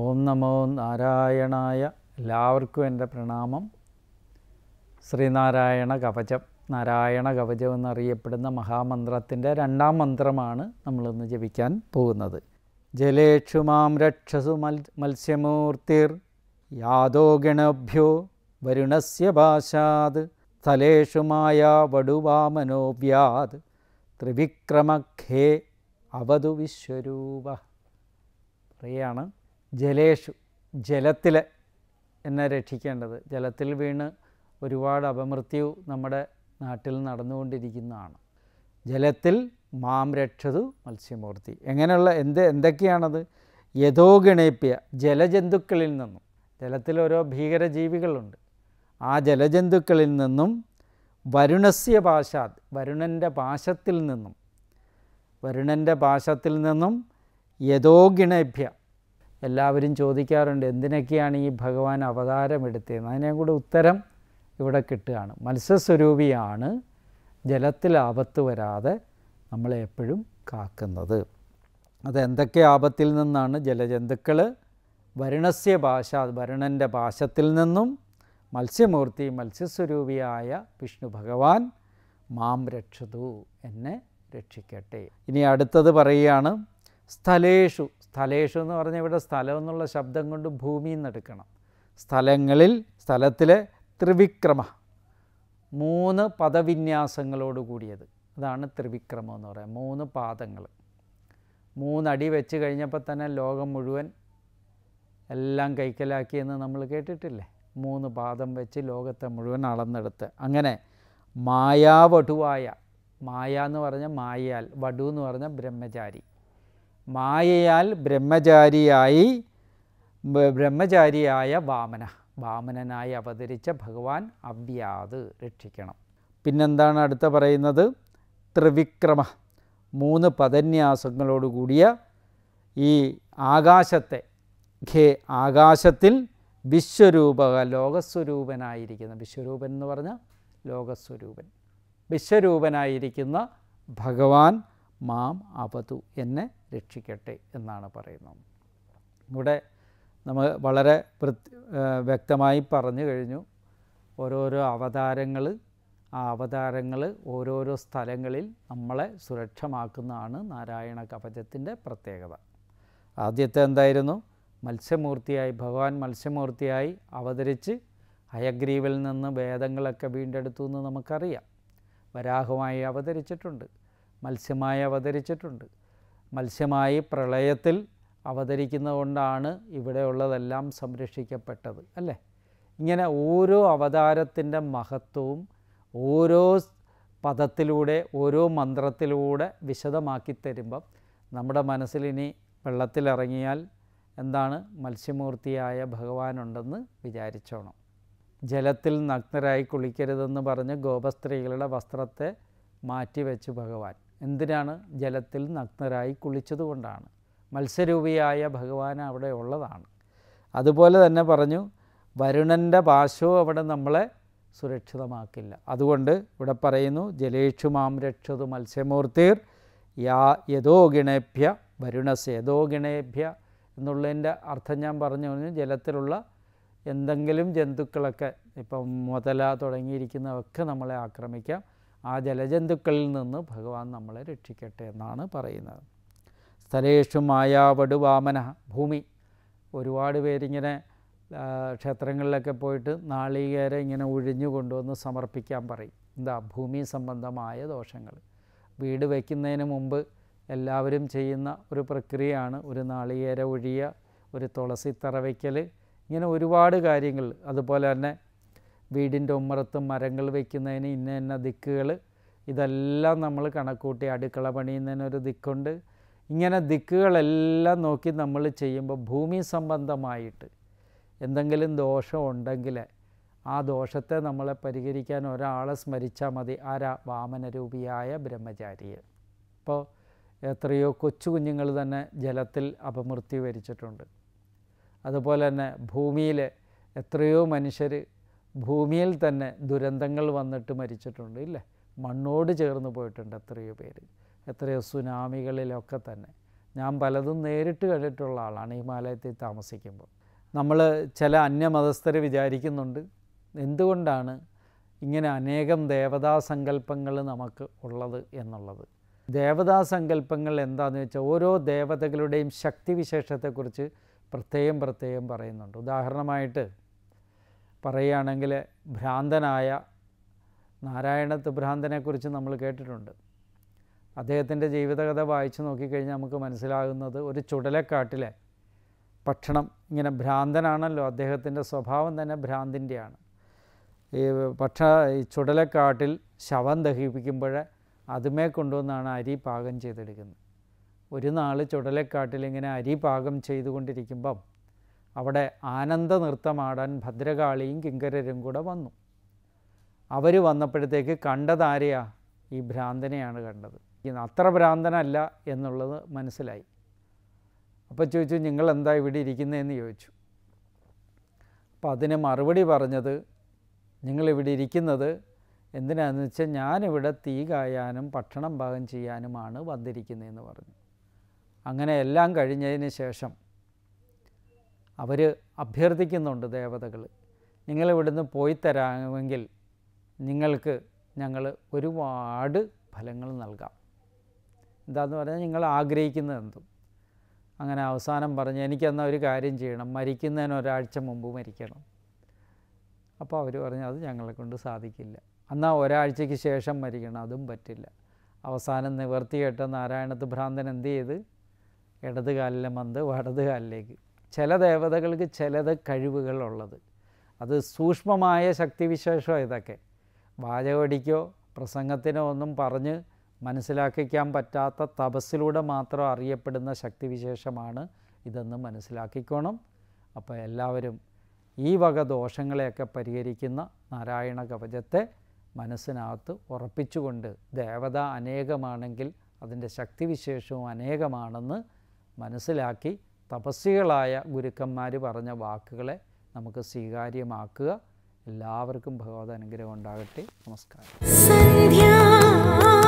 ഓം നമോ നാരായണായ എല്ലാവർക്കും എൻ്റെ പ്രണാമം ശ്രീനാരായണ കവചം നാരായണ കവചം എന്നറിയപ്പെടുന്ന മഹാമന്ത്രത്തിൻ്റെ രണ്ടാം മന്ത്രമാണ് നമ്മളിന്ന് ജപിക്കാൻ പോകുന്നത് ജലേക്ഷുമാം മാം രക്ഷസു മൽ മത്സ്യമൂർത്തിർ യാതോ ഗണഭ്യോ വരുണസ്യ ഭാഷാത് സ്ഥലേഷു മായ വടുവാമനോവ്യാത് ത്രിവിക്രമഖേ അവതു വിശ്വരൂപ പറയുകയാണ് ജലേഷു ജലത്തിൽ എന്നെ രക്ഷിക്കേണ്ടത് ജലത്തിൽ വീണ് ഒരുപാട് അപമൃത്യു നമ്മുടെ നാട്ടിൽ നടന്നുകൊണ്ടിരിക്കുന്നതാണ് ജലത്തിൽ മാം രക്ഷതു മത്സ്യമൂർത്തി എങ്ങനെയുള്ള എന്ത് എന്തൊക്കെയാണത് ഗണേപ്യ ജലജന്തുക്കളിൽ നിന്നും ജലത്തിൽ ഓരോ ഭീകര ജീവികളുണ്ട് ആ ജലജന്തുക്കളിൽ നിന്നും വരുണസ്യ പാശാത് വരുണൻ്റെ പാശത്തിൽ നിന്നും വരുണൻ്റെ പാശത്തിൽ നിന്നും ഗിണേഭ്യ എല്ലാവരും ചോദിക്കാറുണ്ട് എന്തിനൊക്കെയാണ് ഈ ഭഗവാൻ അവതാരമെടുത്തതെന്ന് അതിനെ കൂടെ ഉത്തരം ഇവിടെ കിട്ടുകയാണ് മത്സ്യസ്വരൂപിയാണ് ജലത്തിൽ ആപത്ത് വരാതെ നമ്മളെ എപ്പോഴും കാക്കുന്നത് അതെന്തൊക്കെ ആപത്തിൽ നിന്നാണ് ജലജന്തുക്കൾ വരുണസ്യ ഭാഷ വരുണൻ്റെ ഭാഷത്തിൽ നിന്നും മത്സ്യമൂർത്തി മത്സ്യസ്വരൂപിയായ വിഷ്ണു ഭഗവാൻ മാം രക്ഷതു എന്നെ രക്ഷിക്കട്ടെ ഇനി അടുത്തത് പറയുകയാണ് സ്ഥലേഷു സ്ഥലേഷു എന്ന് പറഞ്ഞ ഇവിടെ സ്ഥലം എന്നുള്ള ശബ്ദം കൊണ്ട് ഭൂമിയിൽ നിന്നെടുക്കണം സ്ഥലങ്ങളിൽ സ്ഥലത്തിലെ ത്രിവിക്രമ മൂന്ന് പദവിന്യാസങ്ങളോട് കൂടിയത് അതാണ് ത്രിവിക്രമം എന്ന് പറയുന്നത് മൂന്ന് പാദങ്ങൾ മൂന്നടി വെച്ച് കഴിഞ്ഞപ്പോൾ തന്നെ ലോകം മുഴുവൻ എല്ലാം കൈക്കലാക്കിയെന്ന് നമ്മൾ കേട്ടിട്ടില്ലേ മൂന്ന് പാദം വെച്ച് ലോകത്തെ മുഴുവൻ അളന്നെടുത്ത് അങ്ങനെ മായാവടുവായ മായ എന്ന് പറഞ്ഞാൽ മായാൽ വടു എന്ന് പറഞ്ഞാൽ ബ്രഹ്മചാരി മായയാൽ ബ്രഹ്മചാരിയായി ബ്രഹ്മചാരിയായ വാമന വാമനനായി അവതരിച്ച ഭഗവാൻ അവ്യാത് രക്ഷിക്കണം പിന്നെന്താണ് അടുത്ത പറയുന്നത് ത്രിവിക്രമ മൂന്ന് പദന്യാസങ്ങളോടുകൂടിയ ഈ ആകാശത്തെ ഖേ ആകാശത്തിൽ വിശ്വരൂപ ലോകസ്വരൂപനായിരിക്കുന്ന വിശ്വരൂപൻ എന്ന് പറഞ്ഞാൽ ലോകസ്വരൂപൻ വിശ്വരൂപനായിരിക്കുന്ന ഭഗവാൻ മാം അവതു എന്നെ രക്ഷിക്കട്ടെ എന്നാണ് പറയുന്നത് ഇവിടെ നമ്മൾ വളരെ വ്യക്തമായി പറഞ്ഞു കഴിഞ്ഞു ഓരോരോ അവതാരങ്ങൾ ആ അവതാരങ്ങൾ ഓരോരോ സ്ഥലങ്ങളിൽ നമ്മളെ സുരക്ഷമാക്കുന്നതാണ് നാരായണ കവചത്തിൻ്റെ പ്രത്യേകത ആദ്യത്തെ എന്തായിരുന്നു മത്സ്യമൂർത്തിയായി ഭഗവാൻ മത്സ്യമൂർത്തിയായി അവതരിച്ച് ഹയഗ്രീവിൽ നിന്ന് വേദങ്ങളൊക്കെ വീണ്ടെടുത്തു എന്ന് നമുക്കറിയാം വരാഹമായി അവതരിച്ചിട്ടുണ്ട് മത്സ്യമായി അവതരിച്ചിട്ടുണ്ട് മത്സ്യമായി പ്രളയത്തിൽ അവതരിക്കുന്നതുകൊണ്ടാണ് ഇവിടെയുള്ളതെല്ലാം സംരക്ഷിക്കപ്പെട്ടത് അല്ലേ ഇങ്ങനെ ഓരോ അവതാരത്തിൻ്റെ മഹത്വവും ഓരോ പദത്തിലൂടെ ഓരോ മന്ത്രത്തിലൂടെ വിശദമാക്കി തരുമ്പം നമ്മുടെ മനസ്സിലിനി വെള്ളത്തിലിറങ്ങിയാൽ എന്താണ് മത്സ്യമൂർത്തിയായ ഭഗവാനുണ്ടെന്ന് വിചാരിച്ചോണം ജലത്തിൽ നഗ്നരായി കുളിക്കരുതെന്ന് പറഞ്ഞ് ഗോപസ്ത്രീകളുടെ വസ്ത്രത്തെ മാറ്റിവെച്ചു ഭഗവാൻ എന്തിനാണ് ജലത്തിൽ നഗ്നരായി കുളിച്ചതുകൊണ്ടാണ് മത്സ്യരൂപിയായ ഭഗവാൻ അവിടെ ഉള്ളതാണ് അതുപോലെ തന്നെ പറഞ്ഞു വരുണൻ്റെ പാശവും അവിടെ നമ്മളെ സുരക്ഷിതമാക്കില്ല അതുകൊണ്ട് ഇവിടെ പറയുന്നു മാം രക്ഷതു മത്സ്യമൂർത്തിർ യാ ഗിണേഭ്യ വരുണസ് ഗിണേഭ്യ എന്നുള്ളതിൻ്റെ അർത്ഥം ഞാൻ പറഞ്ഞു പറഞ്ഞു ജലത്തിലുള്ള എന്തെങ്കിലും ജന്തുക്കളൊക്കെ ഇപ്പം മുതല തുടങ്ങിയിരിക്കുന്നതൊക്കെ നമ്മളെ ആക്രമിക്കാം ആ ജലജന്തുക്കളിൽ നിന്ന് ഭഗവാൻ നമ്മളെ രക്ഷിക്കട്ടെ എന്നാണ് പറയുന്നത് സ്ഥലേഷു മായാവടു വാമന ഭൂമി ഒരുപാട് പേരിങ്ങനെ ക്ഷേത്രങ്ങളിലൊക്കെ പോയിട്ട് നാളികേരെ ഇങ്ങനെ ഒഴിഞ്ഞു കൊണ്ടുവന്ന് സമർപ്പിക്കാൻ പറയും എന്താ ഭൂമി സംബന്ധമായ ദോഷങ്ങൾ വീട് വയ്ക്കുന്നതിന് മുമ്പ് എല്ലാവരും ചെയ്യുന്ന ഒരു പ്രക്രിയയാണ് ഒരു നാളികേര ഒഴിയുക ഒരു തുളസി തറവയ്ക്കൽ ഇങ്ങനെ ഒരുപാട് കാര്യങ്ങൾ അതുപോലെ തന്നെ വീടിൻ്റെ ഉമ്മറത്തും മരങ്ങൾ വയ്ക്കുന്നതിന് ഇന്ന ഇന്ന ദിക്കുകൾ ഇതെല്ലാം നമ്മൾ കണക്കൂട്ടി അടുക്കള ഒരു ദിക്കുണ്ട് ഇങ്ങനെ ദിക്കുകളെല്ലാം നോക്കി നമ്മൾ ചെയ്യുമ്പോൾ ഭൂമി സംബന്ധമായിട്ട് എന്തെങ്കിലും ദോഷം ഉണ്ടെങ്കിൽ ആ ദോഷത്തെ നമ്മളെ പരിഹരിക്കാൻ ഒരാളെ സ്മരിച്ചാൽ മതി ആരാ വാമനരൂപിയായ ബ്രഹ്മചാരിയെ ഇപ്പോൾ എത്രയോ കൊച്ചു കുഞ്ഞുങ്ങൾ തന്നെ ജലത്തിൽ അപമൃത്യു വരിച്ചിട്ടുണ്ട് അതുപോലെ തന്നെ ഭൂമിയിൽ എത്രയോ മനുഷ്യർ ഭൂമിയിൽ തന്നെ ദുരന്തങ്ങൾ വന്നിട്ട് മരിച്ചിട്ടുണ്ട് ഇല്ലേ മണ്ണോട് ചേർന്ന് പോയിട്ടുണ്ട് എത്രയോ പേര് എത്രയോ സുനാമികളിലൊക്കെ തന്നെ ഞാൻ പലതും നേരിട്ട് കണ്ടിട്ടുള്ള ആളാണ് ഹിമാലയത്തിൽ താമസിക്കുമ്പോൾ നമ്മൾ ചില അന്യമതസ്ഥർ വിചാരിക്കുന്നുണ്ട് എന്തുകൊണ്ടാണ് ഇങ്ങനെ അനേകം ദേവതാസങ്കല്പങ്ങൾ നമുക്ക് ഉള്ളത് എന്നുള്ളത് ദേവതാസങ്കല്പങ്ങൾ എന്താണെന്ന് വെച്ചാൽ ഓരോ ദേവതകളുടെയും ശക്തിവിശേഷത്തെക്കുറിച്ച് പ്രത്യേകം പ്രത്യേകം പറയുന്നുണ്ട് ഉദാഹരണമായിട്ട് പറയുകയാണെങ്കിൽ ഭ്രാന്തനായ നാരായണത്ത് ഭ്രാന്തനെക്കുറിച്ച് നമ്മൾ കേട്ടിട്ടുണ്ട് അദ്ദേഹത്തിൻ്റെ ജീവിതകഥ വായിച്ചു നോക്കിക്കഴിഞ്ഞാൽ നമുക്ക് മനസ്സിലാകുന്നത് ഒരു ചുടലക്കാട്ടിലെ ഭക്ഷണം ഇങ്ങനെ ഭ്രാന്തനാണല്ലോ അദ്ദേഹത്തിൻ്റെ സ്വഭാവം തന്നെ ഭ്രാന്തിൻ്റെയാണ് ഈ ഭക്ഷ ഈ ചുടലക്കാട്ടിൽ ശവം ദഹിപ്പിക്കുമ്പോൾ അതുമേ കൊണ്ടുവന്നാണ് അരി പാകം ചെയ്തെടുക്കുന്നത് ഒരു നാൾ ചുടലക്കാട്ടിൽ ഇങ്ങനെ അരി പാകം ചെയ്തുകൊണ്ടിരിക്കുമ്പം അവിടെ ആനന്ദ നൃത്തമാടാൻ ഭദ്രകാളിയും കിങ്കരരും കൂടെ വന്നു അവർ വന്നപ്പോഴത്തേക്ക് കണ്ടതാരെയാ ഈ ഭ്രാന്തനെയാണ് കണ്ടത് അത്ര ഭ്രാന്തനല്ല എന്നുള്ളത് മനസ്സിലായി അപ്പോൾ ചോദിച്ചു നിങ്ങൾ എന്താ ഇവിടെ ഇരിക്കുന്നതെന്ന് ചോദിച്ചു അപ്പോൾ അതിന് മറുപടി പറഞ്ഞത് നിങ്ങളിവിടെ ഇരിക്കുന്നത് എന്തിനാന്ന് വെച്ചാൽ ഞാനിവിടെ തീ കായാനും ഭക്ഷണം പാകം ചെയ്യാനുമാണ് വന്നിരിക്കുന്നതെന്ന് പറഞ്ഞു അങ്ങനെ എല്ലാം കഴിഞ്ഞതിന് ശേഷം അവർ അഭ്യർത്ഥിക്കുന്നുണ്ട് ദേവതകൾ നിങ്ങളിവിടുന്ന് പോയി തരാമെങ്കിൽ നിങ്ങൾക്ക് ഞങ്ങൾ ഒരുപാട് ഫലങ്ങൾ നൽകാം എന്താന്ന് പറഞ്ഞാൽ നിങ്ങൾ ആഗ്രഹിക്കുന്നത് എന്തും അങ്ങനെ അവസാനം പറഞ്ഞ് എനിക്കെന്നാൽ ഒരു കാര്യം ചെയ്യണം മരിക്കുന്നതിന് ഒരാഴ്ച മുമ്പ് മരിക്കണം അപ്പോൾ അവർ പറഞ്ഞു അത് ഞങ്ങളെ കൊണ്ട് സാധിക്കില്ല എന്നാൽ ഒരാഴ്ചയ്ക്ക് ശേഷം മരിക്കണം അതും പറ്റില്ല അവസാനം നിവർത്തികെട്ട നാരായണത്ത് ഭ്രാന്തൻ എന്ത് ചെയ്ത് ഇടത് കാലിലെ മന്ത് വടത് കാലിലേക്ക് ചില ദേവതകൾക്ക് ചിലത് കഴിവുകളുള്ളത് അത് സൂക്ഷ്മമായ ശക്തിവിശേഷം ഇതൊക്കെ വാചകടിക്കോ പ്രസംഗത്തിനോ ഒന്നും പറഞ്ഞ് മനസ്സിലാക്കിക്കാൻ പറ്റാത്ത തപസ്സിലൂടെ മാത്രം അറിയപ്പെടുന്ന ശക്തിവിശേഷമാണ് ഇതെന്ന് മനസ്സിലാക്കിക്കോണം അപ്പോൾ എല്ലാവരും ഈ വക ദോഷങ്ങളെയൊക്കെ പരിഹരിക്കുന്ന നാരായണ കവചത്തെ മനസ്സിനകത്ത് ഉറപ്പിച്ചുകൊണ്ട് ദേവത അനേകമാണെങ്കിൽ അതിൻ്റെ ശക്തിവിശേഷവും അനേകമാണെന്ന് മനസ്സിലാക്കി തപസ്സികളായ ഗുരുക്കന്മാർ പറഞ്ഞ വാക്കുകളെ നമുക്ക് സ്വീകാര്യമാക്കുക എല്ലാവർക്കും ഭഗവത് അനുഗ്രഹം ഉണ്ടാകട്ടെ നമസ്കാരം